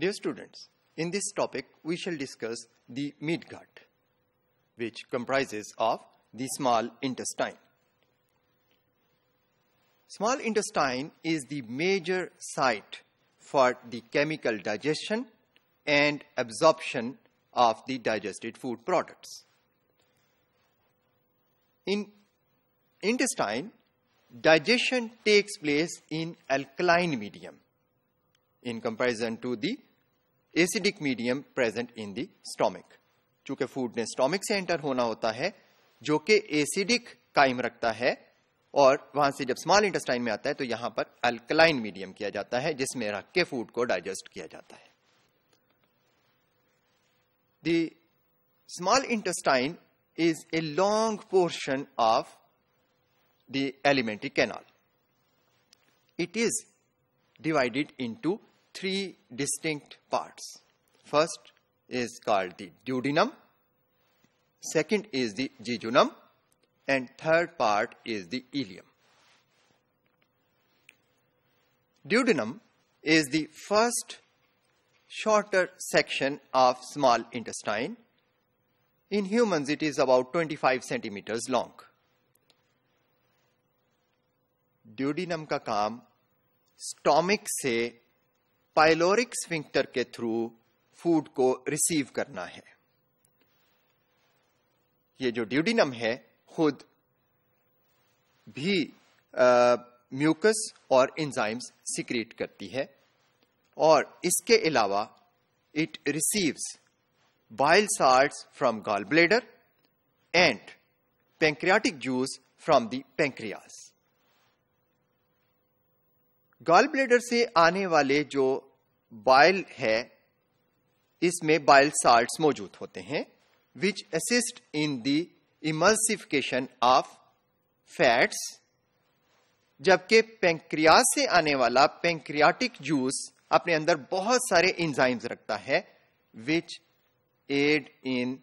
Dear students, in this topic we shall discuss the midgut, which comprises of the small intestine. Small intestine is the major site for the chemical digestion and absorption of the digested food products. In intestine, digestion takes place in alkaline medium in comparison to the acidic medium present in the stomach चूंकि food ने stomach से enter होना होता है जो कि acidic कायम रखता है और वहां से जब स्मॉल इंटेस्टाइन में आता है तो यहां पर अल्कलाइन मीडियम किया जाता है जिसमें रख के फूड को डाइजेस्ट किया जाता है the small intestine is a long portion of the alimentary canal it is divided into three distinct parts. First is called the duodenum, second is the jejunum, and third part is the ileum. Duodenum is the first shorter section of small intestine. In humans, it is about 25 centimeters long. Duodenum का काम stomach से pyloric स्विंक्टर के through food को receive करना है ये जो duodenum है खुद भी म्यूकस और इंजाइम्स सिक्रिएट करती है और इसके अलावा it receives bile salts from gall bladder and pancreatic juice from the pancreas gall bladder से आने वाले जो बाइल है इसमें बाइल साल्ट मौजूद होते हैं which assist in the emulsification of fats जबकि पेंक्रिया से आने वाला पेंक्रियाटिक जूस अपने अंदर बहुत सारे इंजाइम्स रखता है which aid in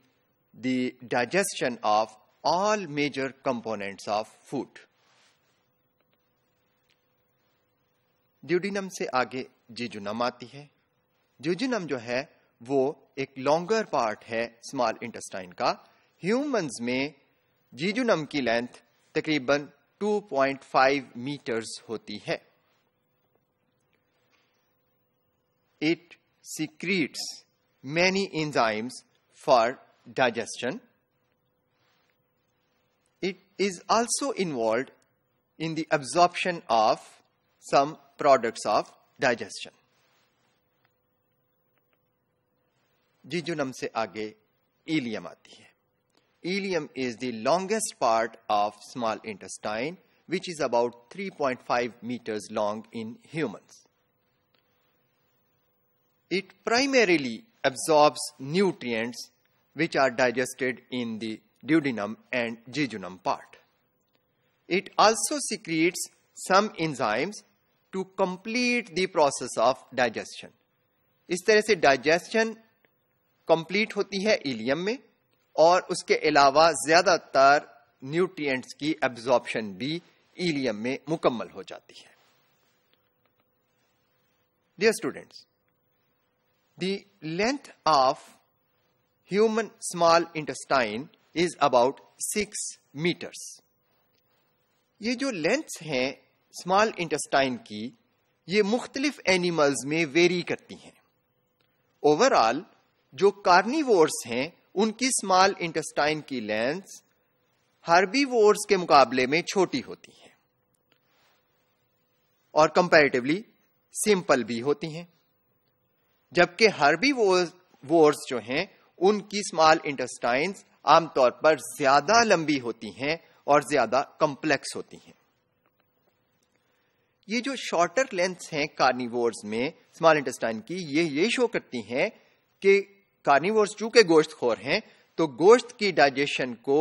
the of all major components of food duodenum से आगे जीजुनम आती है जीजुनम जो है वो एक लॉन्गर पार्ट है स्मॉल इंटेस्टाइन का ह्यूमंस में जीजुनम की लेंथ तकरीबन 2.5 मीटर्स होती है it secretes many enzymes for digestion. It is also involve in the absorption of some products of digestion. Jejunum se आगे ileum aati hai. Ileum is the longest part of small intestine, which is about 3.5 meters long in humans. it primarily absorbs nutrients which are digested in the duodenum and jejunum part. It also secretes some enzymes to complete the process of digestion इस तरह से digestion complete होती है ilium में और उसके अलावा ज्यादातर न्यूट्रिएंट्स की एब्जॉर्बशन भी इलियम में मुकम्मल हो जाती है dear students the length of human small intestine is about six metres ये जो लेंथ्स हैं स्मॉल इंटेस्टाइन की ये मुख्तलिफ एनिमल्स में वेरी करती हैं ओवरऑल जो कार्निवोर्स हैं उनकी स्मॉल इंटेस्टाइन की लेंस वोर्स के मुकाबले में छोटी होती है और कंपैरेटिवली सिंपल भी होती हैं जबकि हर्बी वोर्स जो हैं उनकी स्मॉल इंटेस्टाइन आमतौर पर ज्यादा लंबी होती हैं और ज्यादा कंप्लेक्स होती हैं ये जो शॉर्टर लेंथ हैं कार्निवोर्स में स्मॉल इंटेस्टाइन की ये ये शो करती हैं कि कार्निवोर्स चूंकि गोश्त खोर हैं तो गोश्त की डाइजेशन को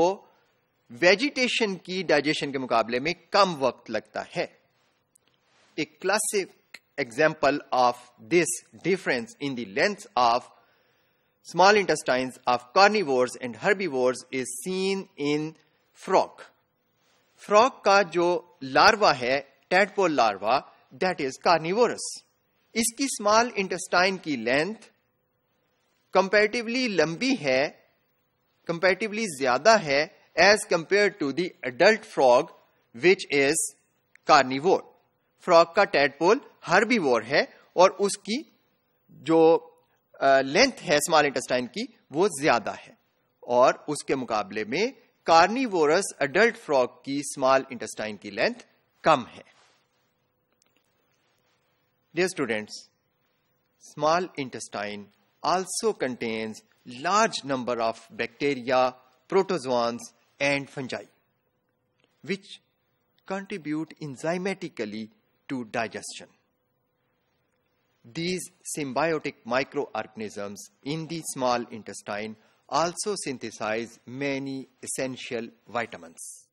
वेजिटेशन की डाइजेशन के मुकाबले में कम वक्त लगता है a classic example of this difference in length length of small intestines of carnivores and herbivores is seen in frog frog का जो लार्वा है tadpole larva that is carnivorous इसकी स्मॉल इंटेस्टाइन की लेंथ कंपेरेटिवली लंबी है comparatively ज्यादा है as compare to the adult frog which is carnivore frog का टैटपोल हर्बीवोर है और उसकी जो लेंथ है स्मॉल इंटेस्टाइन की वो ज्यादा है और उसके मुकाबले में कार्निवोरस एडल्ट फ्रॉग की स्मॉल इंटेस्टाइन की लेंथ कम है Dear students, small intestine also contains large number of bacteria, protozoans and fungi which contribute enzymatically to digestion. These symbiotic microorganisms in the small intestine also synthesize many essential vitamins.